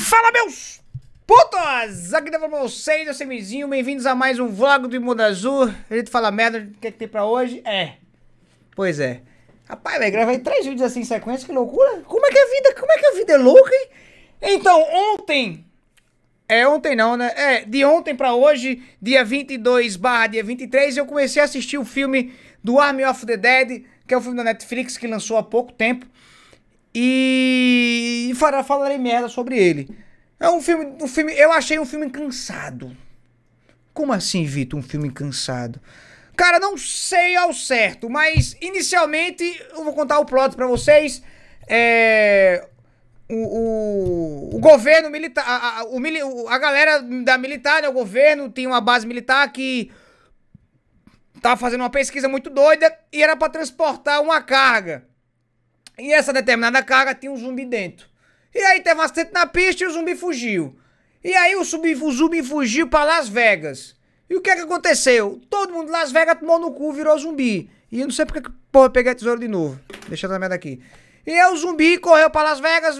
Fala meus putos! Aqui tá pra vocês, eu sou Mizinho, bem-vindos a mais um vlog do Imundo Azul. A gente fala merda, o que é que tem pra hoje? É. Pois é. Rapaz, velho, gravei três vídeos assim em sequência, que loucura. Como é que a vida, como é que a vida é louca, hein? Então, ontem... É, ontem não, né? É, de ontem pra hoje, dia 22 barra dia 23, eu comecei a assistir o filme do Army of the Dead, que é o um filme da Netflix que lançou há pouco tempo. E fará, falarei merda sobre ele. É um filme, um filme. Eu achei um filme cansado. Como assim, Vitor? Um filme cansado? Cara, não sei ao certo, mas inicialmente eu vou contar o plot para vocês. É. O, o, o governo militar. A, a, o, a galera da militar, né, o governo, tem uma base militar que Tava tá fazendo uma pesquisa muito doida e era para transportar uma carga. E essa determinada carga tinha um zumbi dentro. E aí teve um acidente na pista e o zumbi fugiu. E aí o zumbi, o zumbi fugiu para Las Vegas. E o que é que aconteceu? Todo mundo de Las Vegas tomou no cu, virou zumbi. E eu não sei porque que, porra, eu peguei a tesoura de novo. Deixa a merda aqui. E aí o zumbi correu para Las Vegas,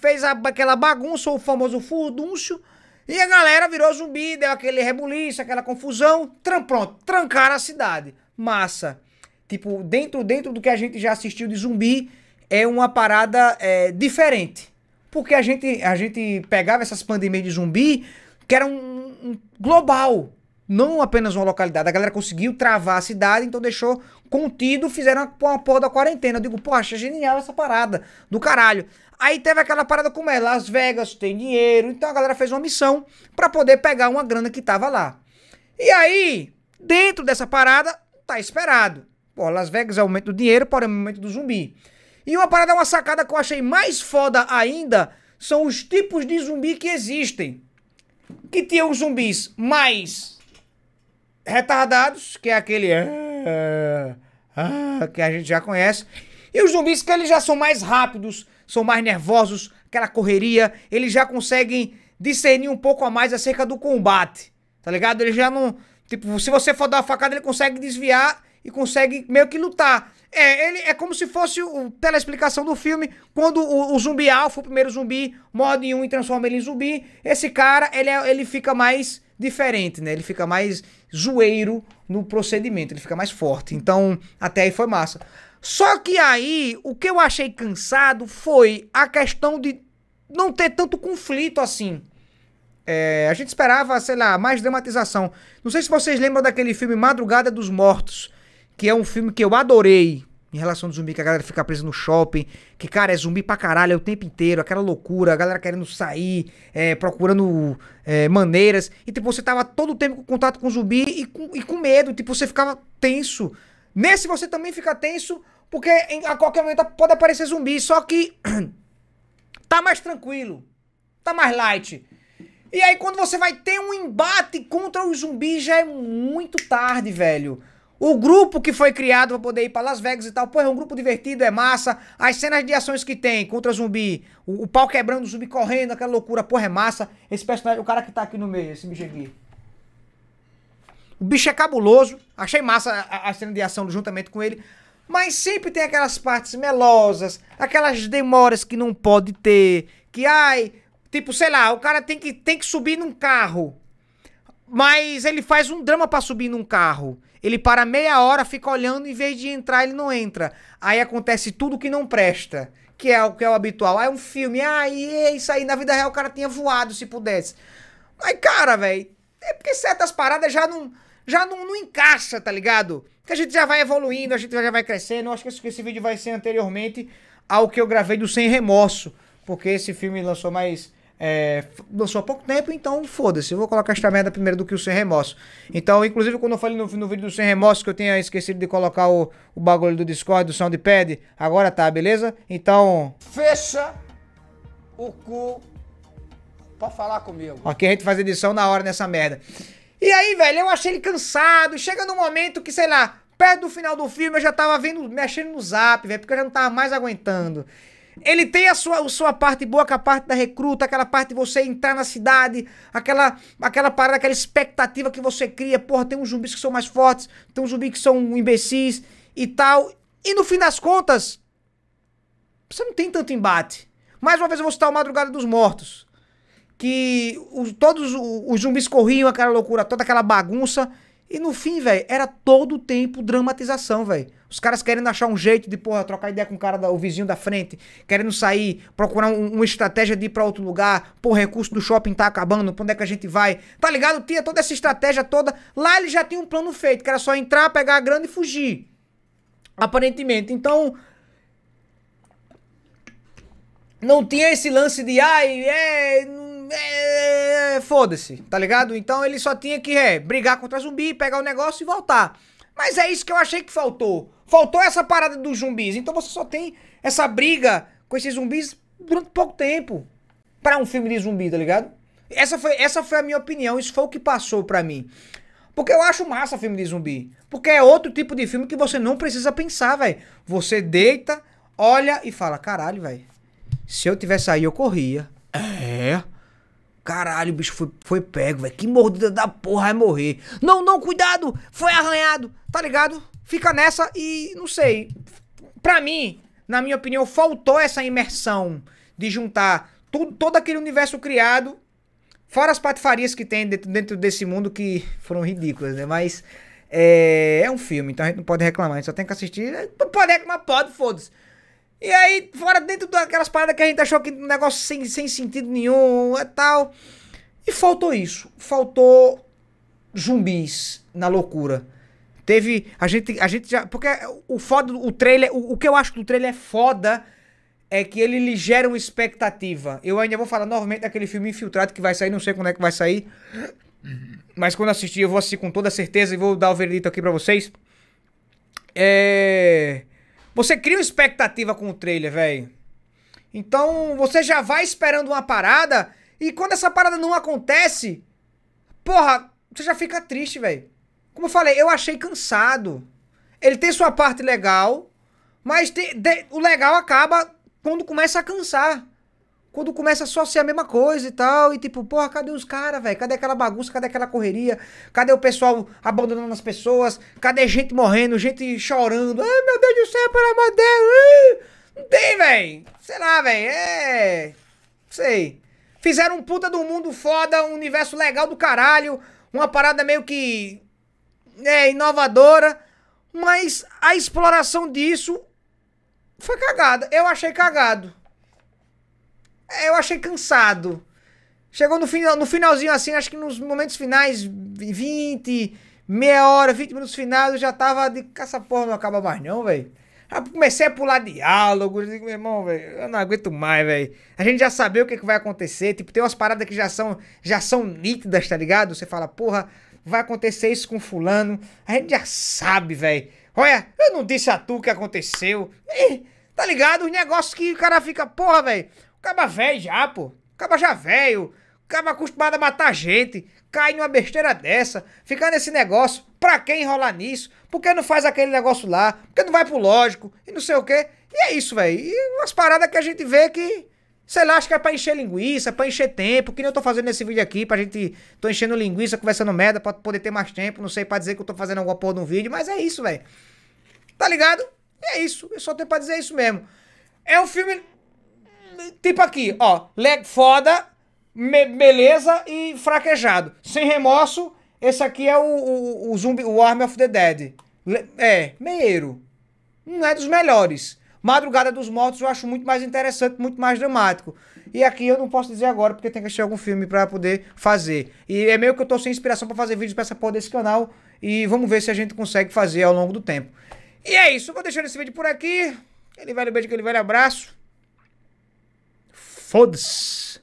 fez aquela bagunça, o famoso furdúncio. E a galera virou zumbi, deu aquele rebuliço, aquela confusão. Tran, pronto, trancaram a cidade. Massa. Tipo, dentro, dentro do que a gente já assistiu de zumbi, é uma parada é, diferente. Porque a gente, a gente pegava essas pandemias de zumbi, que era um, um global, não apenas uma localidade. A galera conseguiu travar a cidade, então deixou contido, fizeram uma, uma porra da quarentena. Eu digo, poxa, genial essa parada, do caralho. Aí teve aquela parada como é, Las Vegas tem dinheiro, então a galera fez uma missão para poder pegar uma grana que tava lá. E aí, dentro dessa parada, tá esperado. Pô, Las Vegas é o momento do dinheiro, porém é o momento do zumbi. E uma parada, uma sacada que eu achei mais foda ainda são os tipos de zumbi que existem. Que tinha os zumbis mais retardados, que é aquele ah, ah, que a gente já conhece, e os zumbis que eles já são mais rápidos, são mais nervosos, aquela correria, eles já conseguem discernir um pouco a mais acerca do combate, tá ligado? Ele já não, tipo, se você for dar uma facada, ele consegue desviar e consegue meio que lutar. É, ele é como se fosse o pela explicação do filme, quando o, o zumbi alfa, o primeiro zumbi, morde um e transforma ele em zumbi, esse cara, ele, é, ele fica mais diferente, né? Ele fica mais zoeiro no procedimento, ele fica mais forte. Então, até aí foi massa. Só que aí, o que eu achei cansado foi a questão de não ter tanto conflito assim. É, a gente esperava, sei lá, mais dramatização. Não sei se vocês lembram daquele filme Madrugada dos Mortos, que é um filme que eu adorei em relação ao zumbi, que a galera fica presa no shopping, que, cara, é zumbi pra caralho é o tempo inteiro, aquela loucura, a galera querendo sair, é, procurando é, maneiras, e, tipo, você tava todo o tempo com contato com zumbi e com, e com medo, tipo, você ficava tenso. Nesse você também fica tenso, porque em, a qualquer momento pode aparecer zumbi, só que tá mais tranquilo, tá mais light. E aí quando você vai ter um embate contra o zumbi já é muito tarde, velho. O grupo que foi criado pra poder ir pra Las Vegas e tal, pô, é um grupo divertido, é massa. As cenas de ações que tem contra zumbi, o, o pau quebrando, o zumbi correndo, aquela loucura, porra, é massa. Esse personagem, o cara que tá aqui no meio, esse bicho aqui. O bicho é cabuloso. Achei massa a, a cena de ação juntamente com ele. Mas sempre tem aquelas partes melosas, aquelas demoras que não pode ter. Que, ai, tipo, sei lá, o cara tem que, tem que subir num carro. Mas ele faz um drama para subir num carro. Ele para meia hora, fica olhando, em vez de entrar, ele não entra. Aí acontece tudo que não presta, que é o que é o habitual. Aí é um filme, ah, e é isso aí, na vida real o cara tinha voado se pudesse. Mas, cara, velho, é porque certas paradas já não já não, não encaixa, tá ligado? Porque a gente já vai evoluindo, a gente já vai crescendo. Eu acho que esse, esse, vídeo vai ser anteriormente ao que eu gravei do Sem Remorso, porque esse filme lançou mais é, lançou há pouco tempo, então foda-se, eu vou colocar esta merda primeiro do que o Sem Remorso. Então, inclusive, quando eu falei no, no vídeo do Sem Remorso que eu tinha esquecido de colocar o, o bagulho do Discord, do Soundpad, agora tá, beleza? Então... Fecha o cu pra falar comigo. ok a gente faz edição na hora nessa merda. E aí, velho, eu achei ele cansado, chega no momento que, sei lá, perto do final do filme eu já tava vendo, mexendo no zap, velho, porque eu já não tava mais aguentando. Ele tem a sua, a sua parte boa, que é a parte da recruta, aquela parte de você entrar na cidade, aquela, aquela parada, aquela expectativa que você cria. Porra, tem uns zumbis que são mais fortes, tem uns zumbis que são imbecis e tal. E no fim das contas, você não tem tanto embate. Mais uma vez eu vou citar o Madrugada dos Mortos. Que os, todos os, os zumbis corriam aquela loucura toda, aquela bagunça. E no fim, velho, era todo o tempo dramatização, velho. Os caras querendo achar um jeito de, porra, trocar ideia com o cara, da, o vizinho da frente, querendo sair, procurar um, uma estratégia de ir pra outro lugar, pô, recurso do shopping tá acabando, pra onde é que a gente vai? Tá ligado? Tinha toda essa estratégia toda. Lá ele já tinha um plano feito, que era só entrar, pegar a grana e fugir. Aparentemente. Então, não tinha esse lance de ai, é, foda-se, tá ligado? Então ele só tinha que é, brigar contra zumbi, pegar o negócio e voltar. Mas é isso que eu achei que faltou. Faltou essa parada dos zumbis. Então você só tem essa briga com esses zumbis durante pouco tempo. para um filme de zumbi, tá ligado? Essa foi, essa foi a minha opinião, isso foi o que passou para mim. Porque eu acho massa filme de zumbi. Porque é outro tipo de filme que você não precisa pensar, velho. Você deita, olha e fala: caralho, velho. Se eu tivesse aí, eu corria. É. Caralho, o bicho foi, foi pego, velho. Que mordida da porra vai é morrer. Não, não, cuidado! Foi arranhado, tá ligado? Fica nessa e não sei. Pra mim, na minha opinião, faltou essa imersão de juntar tudo, todo aquele universo criado, fora as patifarias que tem dentro, dentro desse mundo que foram ridículas, né? Mas é, é um filme, então a gente não pode reclamar, a gente só tem que assistir. Pode reclamar, pode, foda-se. E aí, fora dentro daquelas paradas que a gente achou que um negócio sem, sem sentido nenhum é tal. E faltou isso. Faltou zumbis na loucura. Teve. A gente, a gente já. Porque o foda. O trailer. O, o que eu acho do trailer é foda é que ele lhe gera uma expectativa. Eu ainda vou falar novamente daquele filme Infiltrado que vai sair, não sei quando é que vai sair. Mas quando assistir, eu vou assistir com toda certeza e vou dar o veredito aqui para vocês. É. Você cria uma expectativa com o trailer, velho. Então, você já vai esperando uma parada e quando essa parada não acontece, porra, você já fica triste, velho. Como eu falei, eu achei cansado. Ele tem sua parte legal, mas tem, de, o legal acaba quando começa a cansar quando começa só a ser a mesma coisa e tal, e tipo, porra, cadê os caras, velho? Cadê aquela bagunça? Cadê aquela correria? Cadê o pessoal abandonando as pessoas? Cadê gente morrendo, gente chorando? Ai, meu Deus do céu, pelo amor de Deus! Não tem, velho! Sei lá, velho, é... Não sei. Fizeram um puta do mundo foda, um universo legal do caralho, uma parada meio que... É, inovadora, mas a exploração disso foi cagada. Eu achei cagado. É, eu achei cansado. Chegou no, final, no finalzinho assim, acho que nos momentos finais, 20, meia hora, 20 minutos finais, eu já tava de essa porra não acaba mais não, velho. Comecei a pular diálogos, digo, meu irmão, velho, eu não aguento mais, velho. A gente já sabia o que, que vai acontecer, tipo, tem umas paradas que já são, já são nítidas, tá ligado? Você fala, porra, vai acontecer isso com fulano, a gente já sabe, velho. Olha, eu não disse a tu o que aconteceu. Ih, tá ligado? Os negócios que o cara fica, porra, velho. Caba velho já, pô. Caba já velho. Caba acostumado a matar gente. Cai numa besteira dessa. Ficar nesse negócio. Pra que enrolar nisso? Por que não faz aquele negócio lá? Por que não vai pro lógico? E não sei o quê. E é isso, velho. E umas paradas que a gente vê que. Sei lá, acho que é pra encher linguiça, pra encher tempo, que nem eu tô fazendo nesse vídeo aqui, pra gente. Tô enchendo linguiça, conversando merda, pra poder ter mais tempo, não sei, pra dizer que eu tô fazendo alguma porra num vídeo, mas é isso, velho. Tá ligado? É isso. Eu só tenho pra dizer isso mesmo. É um filme tipo aqui, ó, leg foda, me, beleza e fraquejado. Sem remorso, esse aqui é o, o, o zumbi, o Army of the Dead. Le, é, meieiro. Não é dos melhores. Madrugada dos Mortos eu acho muito mais interessante, muito mais dramático. E aqui eu não posso dizer agora, porque tem que assistir algum filme pra poder fazer. E é meio que eu tô sem inspiração pra fazer vídeos pra essa porra desse canal. E vamos ver se a gente consegue fazer ao longo do tempo. E é isso, vou deixando esse vídeo por aqui. Aquele velho beijo, aquele velho abraço. Foda-se.